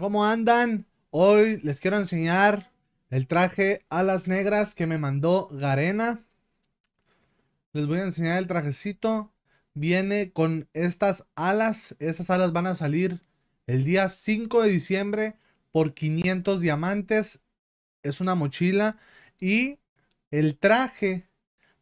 ¿Cómo andan? Hoy les quiero enseñar el traje alas negras que me mandó Garena. Les voy a enseñar el trajecito. Viene con estas alas. esas alas van a salir el día 5 de diciembre por 500 diamantes. Es una mochila. Y el traje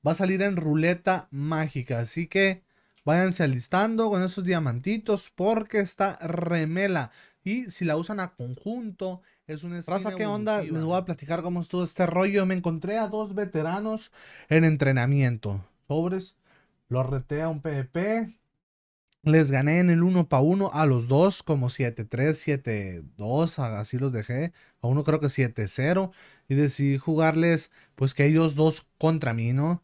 va a salir en ruleta mágica. Así que Váyanse alistando con esos diamantitos porque está remela. Y si la usan a conjunto, es una Raza, ¿qué onda? Les voy a platicar cómo estuvo este rollo. Me encontré a dos veteranos en entrenamiento. Pobres los reté a un PvP. Les gané en el 1 para 1 a los dos, como 7-3, 7-2, así los dejé. A uno creo que 7-0. Y decidí jugarles, pues que ellos dos contra mí, ¿no?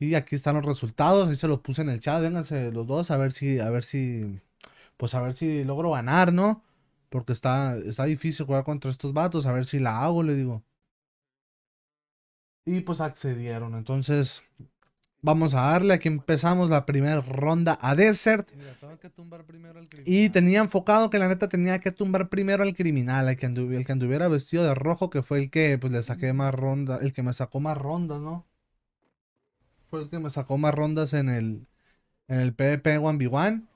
Y aquí están los resultados, ahí se los puse en el chat, vénganse los dos a ver si, a ver si, pues a ver si logro ganar, ¿no? Porque está, está difícil jugar contra estos vatos, a ver si la hago, le digo. Y pues accedieron, entonces vamos a darle, aquí empezamos la primera ronda a Desert. Y tenía enfocado que la neta tenía que tumbar primero al criminal, el que, anduviera, vestido de rojo, que fue el que pues le saqué mm. más ronda, el que me sacó más ronda ¿no? fue el que me sacó más rondas en el, en el PvP 1v1.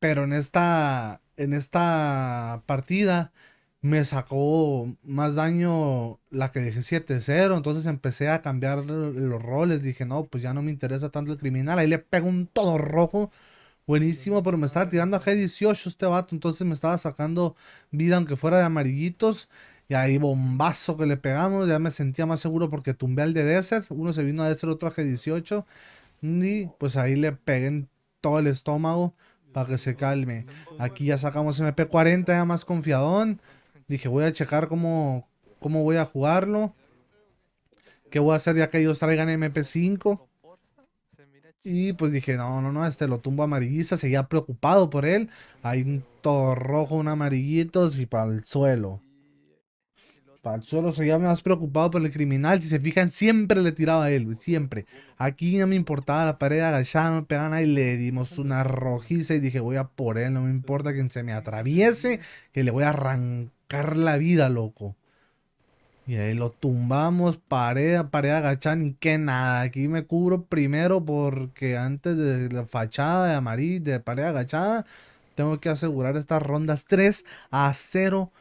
Pero en esta, en esta partida me sacó más daño la que dije 7-0. Entonces empecé a cambiar los roles. Dije, no, pues ya no me interesa tanto el criminal. Ahí le pego un todo rojo. Buenísimo, pero me estaba tirando a G18 este vato. Entonces me estaba sacando vida aunque fuera de amarillitos. Y ahí bombazo que le pegamos, ya me sentía más seguro porque tumbé al de Desert, uno se vino a Desert, otro a G18, y pues ahí le pegué todo el estómago para que se calme. Aquí ya sacamos MP40, ya más confiadón. Dije, voy a checar cómo, cómo voy a jugarlo. ¿Qué voy a hacer ya que ellos traigan MP5? Y pues dije, no, no, no, este lo tumbo amarillista, seguía preocupado por él. Hay un todo rojo, un amarillito y para el suelo el solo se llama más preocupado por el criminal. Si se fijan, siempre le tiraba a él, siempre. Aquí no me importaba la pared agachada, no me y le dimos una rojiza y dije, voy a por él, no me importa quien se me atraviese, que le voy a arrancar la vida, loco. Y ahí lo tumbamos, pared pared agachada, ni que nada. Aquí me cubro primero porque antes de la fachada de amarillo, de pared agachada, tengo que asegurar estas rondas 3 a 0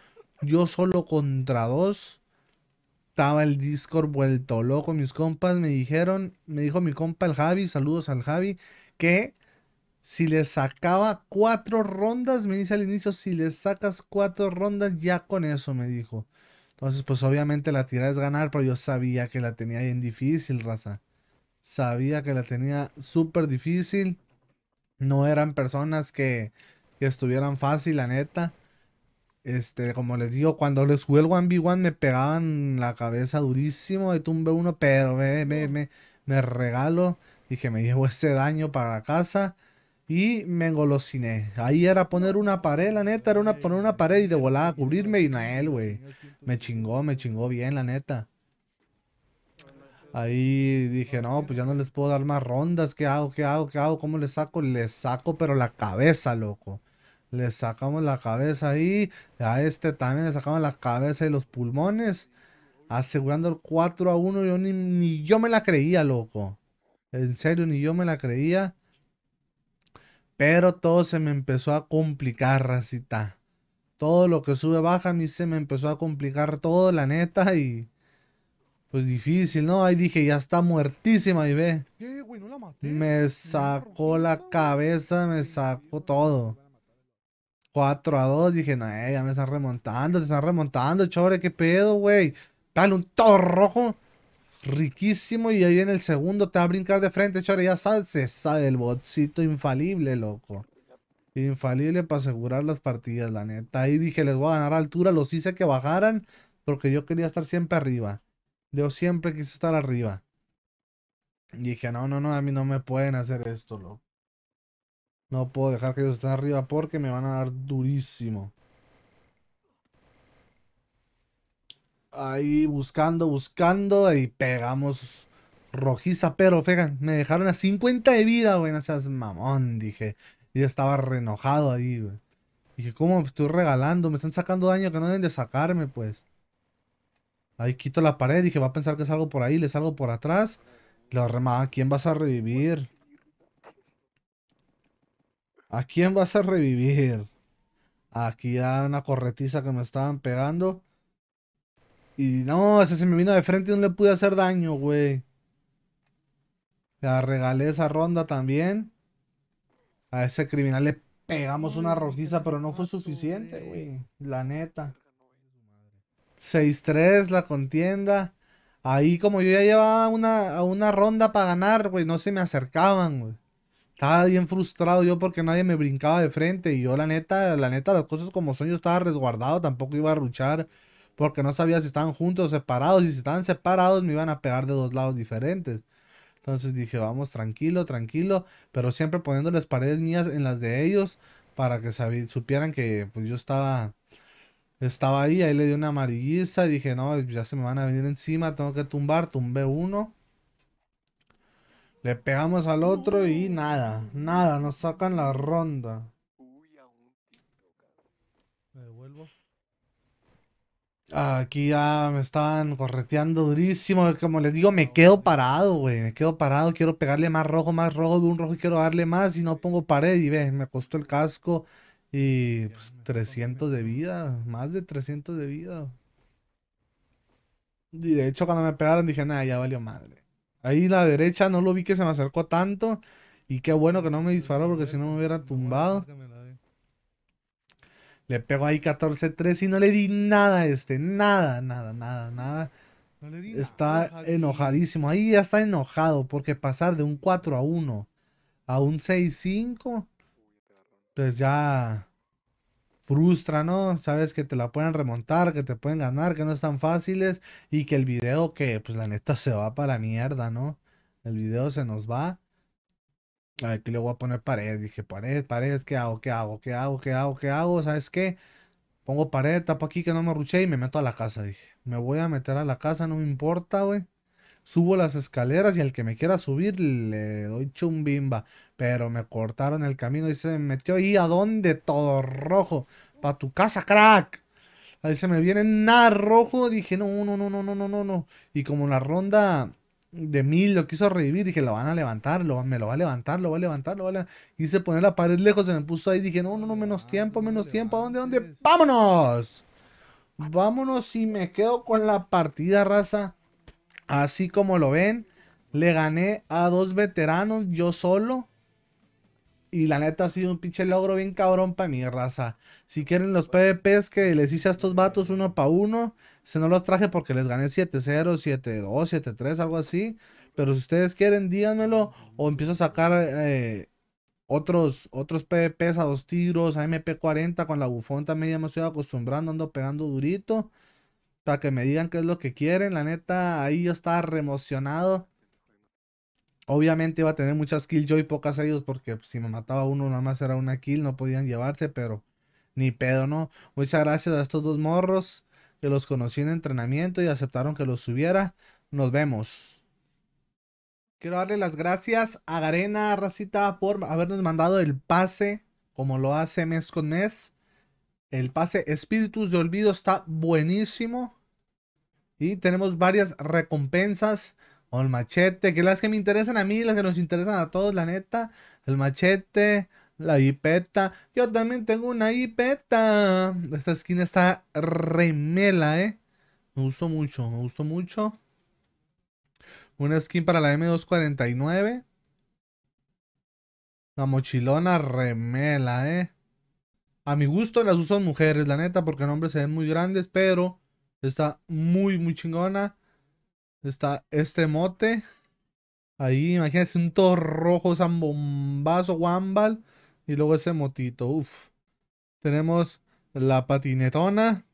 yo solo contra dos. Estaba el Discord vuelto loco. Mis compas me dijeron, me dijo mi compa el Javi, saludos al Javi, que si le sacaba cuatro rondas, me dice al inicio, si le sacas cuatro rondas, ya con eso me dijo. Entonces, pues obviamente la tirada es ganar, pero yo sabía que la tenía bien difícil, raza. Sabía que la tenía súper difícil. No eran personas que, que estuvieran fácil, la neta. Este, como les digo, cuando les jugué el 1v1 me pegaban la cabeza durísimo de tumbé uno, pero me, me, me, me regalo. Dije, me llevo este daño para la casa y me engolosiné. Ahí era poner una pared, la neta, era una, poner una pared y de volada a cubrirme y él güey. Me chingó, me chingó bien, la neta. Ahí dije, no, pues ya no les puedo dar más rondas. ¿Qué hago? ¿Qué hago? ¿Qué hago? ¿Cómo les saco? Les saco, pero la cabeza, loco le sacamos la cabeza ahí. A este también le sacamos la cabeza y los pulmones. Asegurando el 4 a 1. Yo ni, yo me la creía, loco. En serio, ni yo me la creía. Pero todo se me empezó a complicar, racita. Todo lo que sube baja a mí se me empezó a complicar todo, la neta. Y pues difícil, ¿no? Ahí dije, ya está muertísima y ve. Me sacó la cabeza, me sacó todo. 4 a 2. Dije, no, eh, ya me están remontando, se están remontando, chore, qué pedo, güey. Dale un todo rojo. Riquísimo. Y ahí en el segundo, te va a brincar de frente, chore. Ya sabes, se el botcito infalible, loco. Infalible para asegurar las partidas, la neta. Ahí dije, les voy a ganar altura. Los hice que bajaran porque yo quería estar siempre arriba. Yo siempre quise estar arriba. dije, no, no, no, a mí no me pueden hacer esto, loco. No puedo dejar que ellos estén arriba porque me van a dar durísimo. Ahí buscando, buscando y pegamos rojiza, pero fegan, me dejaron a 50 de vida, güey, no seas mamón, dije. Y estaba re enojado ahí, güey. Dije, ¿cómo me estoy regalando? Me están sacando daño que no deben de sacarme, pues. Ahí quito la pared, dije, va a pensar que es algo por ahí, le salgo por atrás. La remada, ¿quién vas a revivir? ¿A quién vas a revivir? Aquí a una corretiza que me estaban pegando. Y no, ese se me vino de frente y no le pude hacer daño, güey. La regalé esa ronda también. A ese criminal le pegamos una rojiza, pero no fue suficiente, güey. La neta. 6-3 la contienda. Ahí como yo ya llevaba una, una ronda para ganar, güey, no se me acercaban, güey estaba bien frustrado yo porque nadie me brincaba de frente y yo la neta, la neta, las cosas como son, yo estaba resguardado, tampoco iba a luchar porque no sabía si estaban juntos o separados y si estaban separados me iban a pegar de dos lados diferentes. Entonces dije, vamos tranquilo, tranquilo, pero siempre poniendo las paredes mías en las de ellos para que supieran que pues, yo estaba, estaba ahí, ahí le di una amarilliza y dije, no, ya se me van a venir encima, tengo que tumbar, tumbé uno le pegamos al otro y nada, nada, nos sacan la ronda. Me devuelvo. Aquí ya me estaban correteando durísimo. Como les digo, me quedo parado, güey. Me quedo parado. Quiero pegarle más rojo, más rojo. De un rojo Y quiero darle más y no pongo pared. Y ve, me costó el casco. Y pues 300 de vida. Más de 300 de vida. Y de hecho, cuando me pegaron dije, nada, ya valió madre. Ahí la derecha no lo vi que se me acercó tanto. Y qué bueno que no me disparó porque si no me hubiera tumbado. Le pego ahí 14-3 y no le di nada a este. Nada, nada, nada, nada. está enojadísimo. Ahí ya está enojado porque pasar de un 4 a 1 a un 6-5. Pues ya frustra, ¿no? Sabes que te la pueden remontar, que te pueden ganar, que no es tan fáciles y que el video que pues la neta se va para mierda, ¿no? El video se nos va. A ver Aquí le voy a poner pared. Dije, pared, pared, ¿qué hago? ¿Qué hago? ¿Qué hago? ¿Qué hago? ¿Qué hago? ¿Sabes qué? Pongo pared, tapo aquí que no me ruché y me meto a la casa. Dije, me voy a meter a la casa, no me importa, güey subo las escaleras y al que me quiera subir le doy chumbimba. Pero me cortaron el camino y se metió ahí a dónde, todo rojo. Pa' tu casa, crack. Ahí se me viene nada rojo. Dije, no, no, no, no, no, no, no, no. Y como la ronda de mil lo quiso revivir, dije, lo van a levantar, me lo va a levantar, lo va a levantar, lo va a levantar. poner la pared lejos, se me puso ahí. Dije, no, no, no, menos ah, tiempo, menos tiempo. ¿A dónde, dónde? ¡Vámonos! Vámonos y me quedo con la partida, raza. Así como lo ven, le gané a dos veteranos yo solo. Y la neta ha sido un pinche logro bien cabrón para mi raza. Si quieren los PvPs que les hice a estos vatos uno para uno, se no los traje porque les gané 7-0, 7-2, 7-3, algo así. Pero si ustedes quieren, díganmelo. O empiezo a sacar eh, otros, otros PvPs a dos tiros, a MP40 con la bufonta media me estoy acostumbrando, ando pegando durito para que me digan qué es lo que quieren. La neta, ahí yo estaba remocionado. Obviamente iba a tener muchas kills yo y pocas ellos porque pues, si me mataba uno nada más era una kill, no podían llevarse, pero ni pedo, ¿no? Muchas gracias a estos dos morros que los conocí en entrenamiento y aceptaron que los subiera. Nos vemos. Quiero darle las gracias a Garena Racita por habernos mandado el pase como lo hace mes con mes. El pase Espíritus de Olvido está buenísimo. Y tenemos varias recompensas. el machete, que las que me interesan a mí, las que nos interesan a todos, la neta. El machete, la hipeta. Yo también tengo una hipeta. Esta skin está remela, eh. Me gustó mucho, me gustó mucho. Una skin para la M249. La mochilona remela, eh. A mi gusto las usan mujeres, la neta, porque en hombres se ven muy grandes, pero está muy, muy chingona. Está este mote. Ahí, imagínense un todo rojo, zambombazo, guambal. Y luego ese motito, uff. Tenemos la patinetona.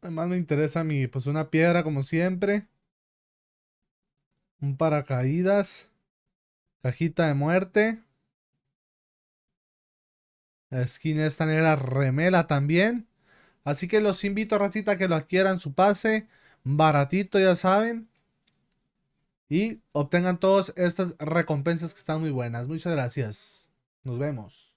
Además me interesa a pues una piedra como siempre. Un paracaídas. Cajita de muerte. La skin esta negra remela también. Así que los invito, racita, que lo adquieran su pase. Baratito, ya saben. Y obtengan todas estas recompensas que están muy buenas. Muchas gracias. Nos vemos.